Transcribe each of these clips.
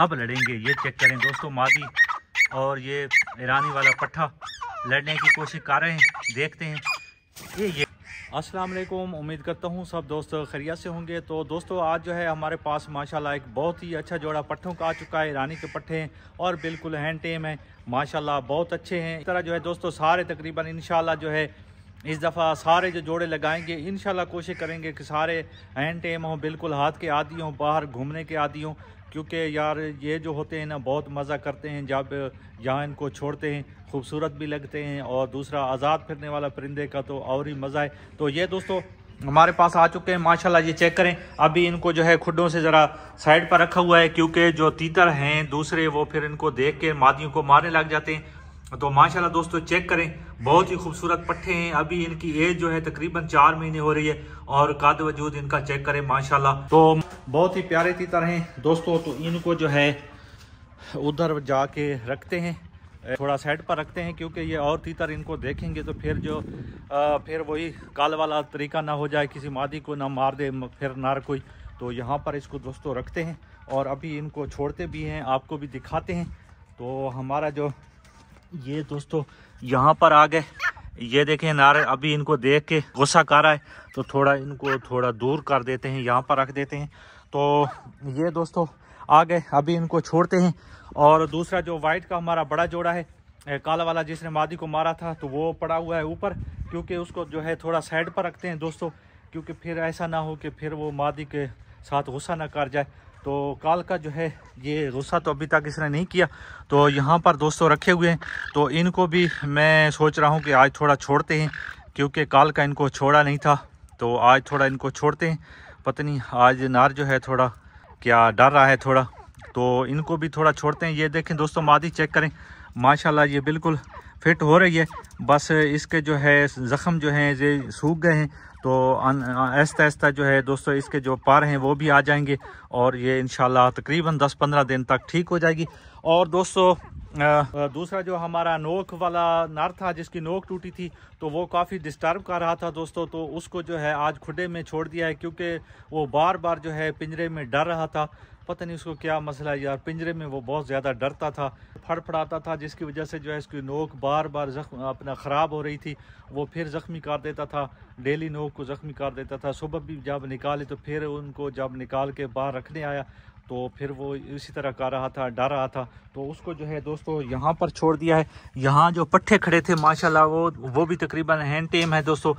अब लड़ेंगे ये चेक करें दोस्तों मादी और ये ईरानी वाला पट्ठा लड़ने की कोशिश कर रहे हैं देखते हैं ये ये अस्सलाम वालेकुम उम्मीद करता हूँ सब दोस्त खरिया से होंगे तो दोस्तों आज जो है हमारे पास माशाल्लाह एक बहुत ही अच्छा जोड़ा पट्ठों का आ चुका है ईरानी के पट्ठे हैं और बिल्कुल हैंड टेम है माशाल्लाह बहुत अच्छे हैं इस तरह जो है दोस्तों सारे तकरीबन इन जो है इस दफ़ा सारे जो जोड़े लगाएंगे इन कोशिश करेंगे कि सारे हैंड टेम हों बिल्कुल हाथ के आदि हों बाहर घूमने के आदि हों क्योंकि यार ये जो होते हैं ना बहुत मज़ा करते हैं जब यहाँ इनको छोड़ते हैं खूबसूरत भी लगते हैं और दूसरा आज़ाद फिरने वाला परिंदे का तो और ही मज़ा है तो ये दोस्तों हमारे पास आ चुके हैं माशाल्लाह ये चेक करें अभी इनको जो है खुडों से ज़रा साइड पर रखा हुआ है क्योंकि जो तीतर हैं दूसरे वो फिर इनको देख के मादियों को मारने लग जाते हैं तो माशाल्लाह दोस्तों चेक करें बहुत ही खूबसूरत पट्ठे हैं अभी इनकी एज जो है तकरीबन चार महीने हो रही है और कद वजूद इनका चेक करें माशाल्लाह तो बहुत ही प्यारे तीतर हैं दोस्तों तो इनको जो है उधर जाके रखते हैं थोड़ा साइड पर रखते हैं क्योंकि ये और तीतर इनको देखेंगे तो फिर जो आ, फिर वही काल वाला तरीका ना हो जाए किसी मादी को ना मार दे फिर नार कोई तो यहाँ पर इसको दोस्तों रखते हैं और अभी इनको छोड़ते भी हैं आपको भी दिखाते हैं तो हमारा जो ये दोस्तों यहाँ पर आ गए ये देखें नारे अभी इनको देख के गुस्सा कर रहा है तो थोड़ा इनको थोड़ा दूर कर देते हैं यहाँ पर रख देते हैं तो ये दोस्तों आ गए अभी इनको छोड़ते हैं और दूसरा जो वाइट का हमारा बड़ा जोड़ा है काला वाला जिसने मादी को मारा था तो वो पड़ा हुआ है ऊपर क्योंकि उसको जो है थोड़ा साइड पर रखते हैं दोस्तों क्योंकि फिर ऐसा ना हो कि फिर वो मादी के साथ गुस्सा ना कर जाए तो काल का जो है ये रोसा तो अभी तक इसने नहीं किया तो यहाँ पर दोस्तों तो रखे हुए हैं तो इनको भी मैं सोच रहा हूँ कि आज थोड़ा छोड़ते हैं क्योंकि काल का इनको छोड़ा नहीं था तो आज थोड़ा इनको छोड़ते हैं पता नहीं आज नार जो है थोड़ा क्या डर रहा है थोड़ा तो इनको भी थोड़ा छोड़ते हैं ये देखें दोस्तों मादी चेक करें माशाल्लाह ये बिल्कुल फिट हो रही है बस इसके जो है ज़ख़म जो हैं ये सूख गए हैं तो आहिस्ता आहिस्ता जो है दोस्तों इसके जो पार हैं वो भी आ जाएंगे और ये इन तकरीबन 10-15 दिन तक ठीक हो जाएगी और दोस्तों दूसरा जो हमारा नोक वाला नर था जिसकी नोक टूटी थी तो वो काफ़ी डिस्टर्ब कर रहा था दोस्तों तो उसको जो है आज खुडे में छोड़ दिया है क्योंकि वो बार बार जो है पिंजरे में डर रहा था पता नहीं उसको क्या मसला है यार पिंजरे में वो बहुत ज़्यादा डरता था फड़फड़ाता था जिसकी वजह से जो है इसकी नोक बार बार जख्म अपना ख़राब हो रही थी वो फिर ज़ख्मी कर देता था डेली नोक को ज़ख्मी कर देता था सुबह भी जब निकाले तो फिर उनको जब निकाल के बाहर रखने आया तो फिर वो इसी तरह कर रहा था डर रहा था तो उसको जो है दोस्तों यहाँ पर छोड़ दिया है यहाँ जो पट्ठे खड़े थे माशाल्लाह वो वो भी तकरीबन हैंड टेम है दोस्तों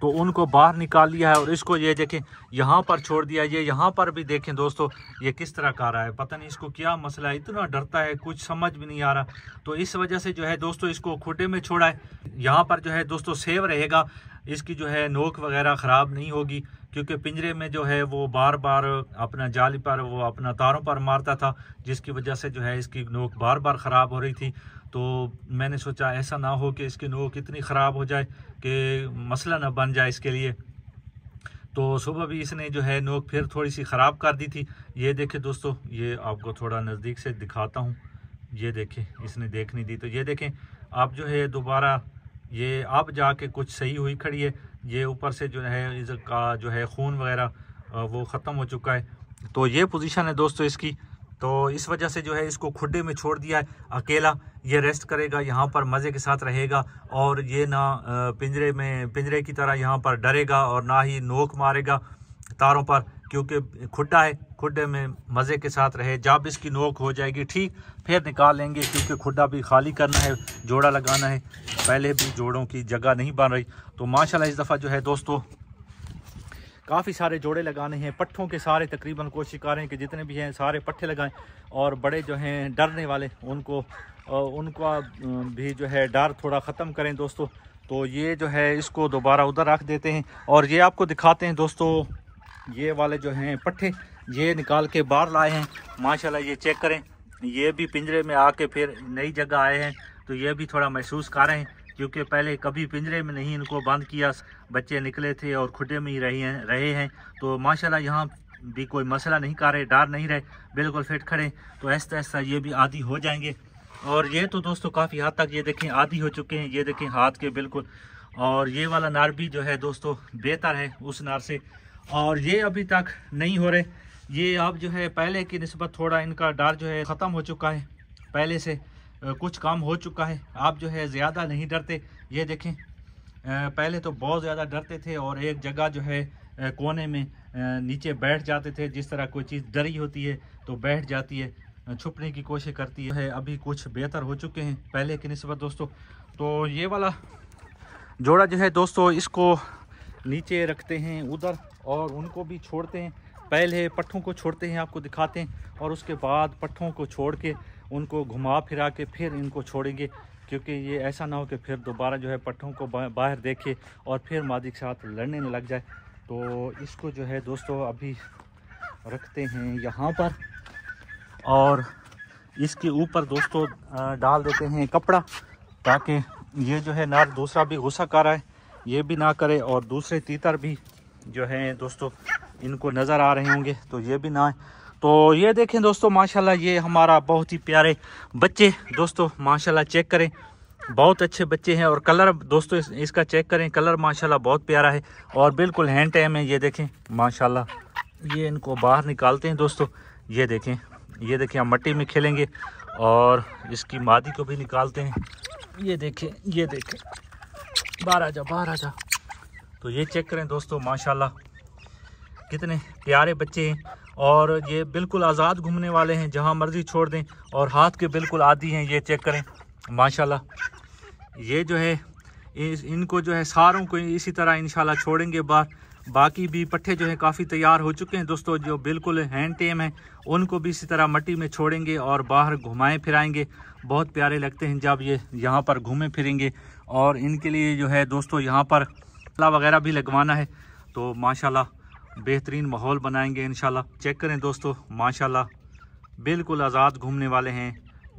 तो उनको बाहर निकाल लिया है और इसको ये देखें यहाँ पर छोड़ दिया ये यहाँ पर भी देखें दोस्तों ये किस तरह का रहा है पता नहीं इसको क्या मसला है इतना डरता है कुछ समझ भी नहीं आ रहा तो इस वजह से जो है दोस्तों इसको खुटे में छोड़ा है यहाँ पर जो है दोस्तों सेव रहेगा इसकी जो है नोक वगैरह ख़राब नहीं होगी क्योंकि पिंजरे में जो है वो बार बार अपना जाली पर वो अपना तारों पर मारता था जिसकी वजह से जो है इसकी नोक बार बार ख़राब हो रही थी तो मैंने सोचा ऐसा ना हो कि इसकी नोक इतनी ख़राब हो जाए कि मसला ना बन जाए इसके लिए तो सुबह भी इसने जो है नोक फिर थोड़ी सी ख़राब कर दी थी ये देखे दोस्तों ये आपको थोड़ा नज़दीक से दिखाता हूँ ये देखें इसने देख नहीं दी तो ये देखें आप जो है दोबारा ये अब जाके कुछ सही हुई खड़ी है ये ऊपर से जो है इसका जो है खून वगैरह वो ख़त्म हो चुका है तो ये पोजीशन है दोस्तों इसकी तो इस वजह से जो है इसको खुडे में छोड़ दिया है अकेला ये रेस्ट करेगा यहाँ पर मज़े के साथ रहेगा और ये ना पिंजरे में पिंजरे की तरह यहाँ पर डरेगा और ना ही नोक मारेगा तारों पर क्योंकि खुडा है खुडे में मज़े के साथ रहे जब इसकी नोक हो जाएगी ठीक फिर निकाल लेंगे क्योंकि खुडा भी खाली करना है जोड़ा लगाना है पहले भी जोड़ों की जगह नहीं बन रही तो माशाल्लाह इस दफ़ा जो है दोस्तों काफ़ी सारे जोड़े लगाने हैं पट्ठों के सारे तकरीबन कोशिश कर रहे हैं कि जितने भी हैं सारे पट्ठे लगाएं और बड़े जो हैं डरने वाले उनको उनका भी जो है डर थोड़ा ख़त्म करें दोस्तों तो ये जो है इसको दोबारा उधर रख देते हैं और ये आपको दिखाते हैं दोस्तों ये वाले जो हैं पट्ठे ये निकाल के बाहर लाए हैं माशाल्लाह ये चेक करें ये भी पिंजरे में आके फिर नई जगह आए हैं तो ये भी थोड़ा महसूस कर रहे हैं क्योंकि पहले कभी पिंजरे में नहीं इनको बंद किया बच्चे निकले थे और खुडे में ही रहे हैं रहे हैं तो माशाला यहाँ भी कोई मसला नहीं कर रहे डर नहीं रहे बिल्कुल फिट खड़े तो ऐसा ऐसा ये भी आदि हो जाएंगे और ये तो दोस्तों काफ़ी हद तक ये देखें आदि हो चुके हैं ये देखें हाथ के बिल्कुल और ये वाला नार भी जो है दोस्तों बेहतर है उस नार से और ये अभी तक नहीं हो रहे ये अब जो है पहले की नस्बत थोड़ा इनका डर जो है ख़त्म हो चुका है पहले से कुछ काम हो चुका है आप जो है ज़्यादा नहीं डरते ये देखें पहले तो बहुत ज़्यादा डरते थे और एक जगह जो है कोने में नीचे बैठ जाते थे जिस तरह कोई चीज़ डरी होती है तो बैठ जाती है छुपने की कोशिश करती है अभी कुछ बेहतर हो चुके हैं पहले की नस्बत दोस्तों तो ये वाला जोड़ा जो है दोस्तों इसको नीचे रखते हैं उधर और उनको भी छोड़ते हैं पहले पट्ठों को छोड़ते हैं आपको दिखाते हैं और उसके बाद पट्ठों को छोड़ के उनको घुमा फिरा के फिर इनको छोड़ेंगे क्योंकि ये ऐसा ना हो कि फिर दोबारा जो है पट्ठों को बाहर देखे और फिर मादी के साथ लड़ने में लग जाए तो इसको जो है दोस्तों अभी रखते हैं यहाँ पर और इसके ऊपर दोस्तों डाल देते हैं कपड़ा ताकि ये जो है नार दूसरा भी गुस्सा कर रहा है ये भी ना करे और दूसरे तीतर भी जो है दोस्तों इनको नज़र आ रहे होंगे तो ये भी ना तो ये देखें दोस्तों माशाल्लाह ये हमारा बहुत ही प्यारे बच्चे दोस्तों माशाल्लाह चेक करें बहुत अच्छे बच्चे हैं और कलर दोस्तों इसका चेक करें कलर माशाल्लाह बहुत प्यारा है और बिल्कुल हैंड टैम है ये देखें माशाल्लाह ये इनको बाहर निकालते हैं दोस्तों ये देखें ये देखें हम मट्टी में खेलेंगे और इसकी मादी को भी निकालते हैं ये देखें ये देखें बाहर आ जा बाहर आ जा तो ये चेक करें दोस्तों माशाल्लाह कितने प्यारे बच्चे हैं और ये बिल्कुल आज़ाद घूमने वाले हैं जहाँ मर्ज़ी छोड़ दें और हाथ के बिल्कुल आदि हैं ये चेक करें माशाल्लाह ये जो है इस, इनको जो है सारों को इसी तरह इन छोड़ेंगे बाहर बाकी भी पट्टे जो है काफ़ी तैयार हो चुके हैं दोस्तों जो बिल्कुल हैंड टेम हैं उनको भी इसी तरह मट्टी में छोड़ेंगे और बाहर घुमाएं फिराएंगे बहुत प्यारे लगते हैं जब ये यहाँ पर घूमें फिरेंगे और इनके लिए जो है दोस्तों यहाँ पर ला वगैरह भी लगवाना है तो माशाल्लाह बेहतरीन माहौल बनाएंगे इनशाला चेक करें दोस्तों माशाल्लाह बिल्कुल आज़ाद घूमने वाले हैं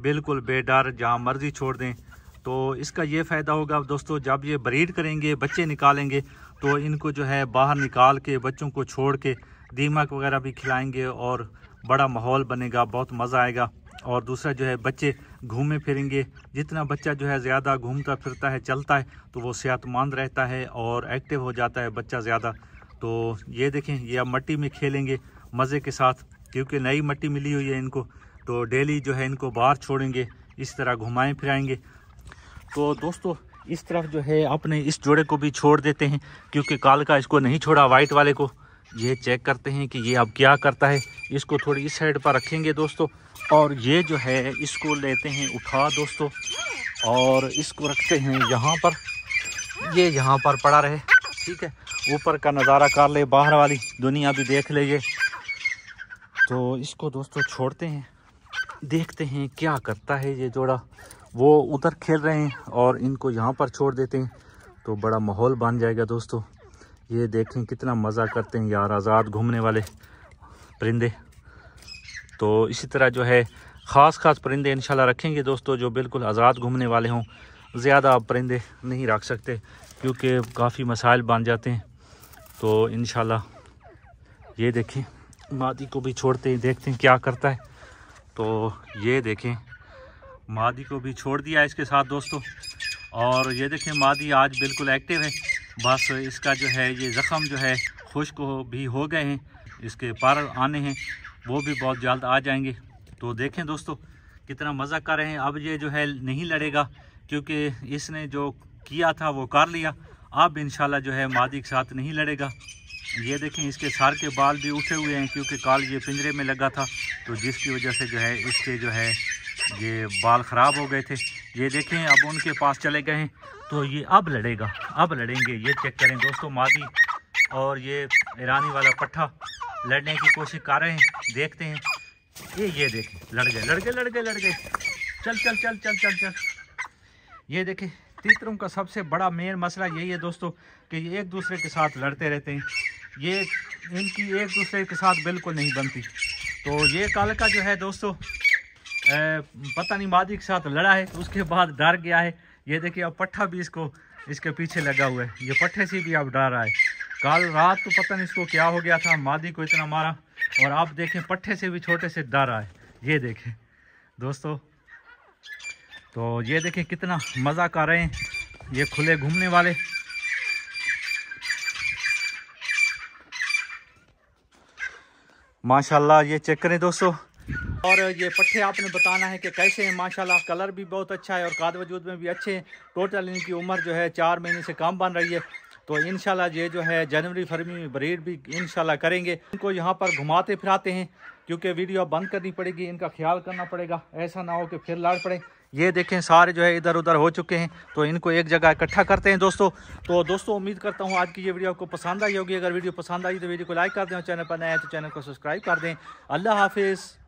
बिल्कुल बेडर जहाँ मर्ज़ी छोड़ दें तो इसका ये फ़ायदा होगा दोस्तों जब ये ब्रीड करेंगे बच्चे निकालेंगे तो इनको जो है बाहर निकाल के बच्चों को छोड़ के दीमक वगैरह भी खिलाएंगे और बड़ा माहौल बनेगा बहुत मज़ा आएगा और दूसरा जो है बच्चे घूमे फिरेंगे जितना बच्चा जो है ज़्यादा घूमता फिरता है चलता है तो वो सेहतमंद रहता है और एक्टिव हो जाता है बच्चा ज़्यादा तो ये देखें ये अब मट्टी में खेलेंगे मज़े के साथ क्योंकि नई मट्टी मिली हुई है इनको तो डेली जो है इनको बाहर छोड़ेंगे इस तरह घुमाएँ फिराएंगे तो दोस्तों इस तरफ जो है अपने इस जोड़े को भी छोड़ देते हैं क्योंकि काल का इसको नहीं छोड़ा वाइट वाले को ये चेक करते हैं कि ये अब क्या करता है इसको थोड़ी इस साइड पर रखेंगे दोस्तों और ये जो है इसको लेते हैं उठा दोस्तों और इसको रखते हैं यहाँ पर ये यहाँ पर पड़ा रहे ठीक है ऊपर का नज़ारा कर ले बाहर वाली दुनिया भी देख ले ये तो इसको दोस्तों छोड़ते हैं देखते हैं क्या करता है ये जोड़ा वो उधर खेल रहे हैं और इनको यहाँ पर छोड़ देते हैं तो बड़ा माहौल बन जाएगा दोस्तों ये देखें कितना मज़ा करते हैं यार आज़ाद घूमने वाले परिंदे तो इसी तरह जो है ख़ास ख़ास परिंदे इन रखेंगे दोस्तों जो बिल्कुल आज़ाद घूमने वाले हों ज़्यादा आप परिंदे नहीं रख सकते क्योंकि काफ़ी मसाइल बन जाते हैं तो इन ये देखें मादी को भी छोड़ते हैं देखते हैं क्या करता है तो ये देखें मादी को भी छोड़ दिया इसके साथ दोस्तों और ये देखें मादी आज बिल्कुल एक्टिव है बस इसका जो है ये ज़ख़म जो है खुश्क हो भी हो गए हैं इसके पार आने हैं वो भी बहुत जल्द आ जाएंगे तो देखें दोस्तों कितना मज़ा कर रहे हैं अब ये जो है नहीं लड़ेगा क्योंकि इसने जो किया था वो कर लिया अब इन जो है मादी के साथ नहीं लड़ेगा ये देखें इसके सार के बाल भी उठे हुए हैं क्योंकि काल ये पिंजरे में लगा था तो जिसकी वजह से जो है इसके जो है ये बाल ख़राब हो गए थे ये देखें अब उनके पास चले गए हैं तो ये अब लड़ेगा अब लड़ेंगे ये चेक करें दोस्तों मादी और ये ईरानी वाला पट्ठा लड़ने की कोशिश कर रहे हैं देखते हैं ये ये देखें लड़ गए लड़ गए लड़ गए लड़ गए चल चल चल चल चल चल ये देखें तीतरों का सबसे बड़ा मेन मसला यही है दोस्तों कि ये एक दूसरे के साथ लड़ते रहते हैं ये इनकी एक दूसरे के साथ बिल्कुल नहीं बनती तो ये काल का जो है दोस्तों पता नहीं मादी के साथ लड़ा है उसके बाद डर गया है ये देखिए अब पट्ठा भी इसको इसके पीछे लगा हुआ है ये पट्ठे से भी अब डर रहा है कल रात तो पता नहीं इसको क्या हो गया था मादी को इतना मारा और आप देखें पट्ठे से भी छोटे से डर आए ये देखें दोस्तों तो ये देखें कितना मज़ा कर रहे हैं ये खुले घूमने वाले माशाल्लाह ये चेक करें दोस्तों और ये पट्टे आपने बताना है कि कैसे हैं माशाल्लाह कलर भी बहुत अच्छा है और काद वजूद में भी अच्छे हैं टोटल इनकी उम्र जो है चार महीने से कम बन रही है तो इन ये जो है जनवरी फरवरी में बरेड भी इन करेंगे इनको यहाँ पर घुमाते फिराते हैं क्योंकि वीडियो बंद करनी पड़ेगी इनका ख्याल करना पड़ेगा ऐसा ना हो कि फिर लड़ पड़े ये देखें सारे जो है इधर उधर हो चुके हैं तो इनको एक जगह इकट्ठा करते हैं दोस्तों तो दोस्तों उम्मीद करता हूँ आज की ये वीडियो आपको पसंद आई होगी अगर वीडियो पसंद आई तो वीडियो को लाइक कर दें और चैनल पर नए तो चैनल को सब्सक्राइब कर दें अल्लाह हाफिज़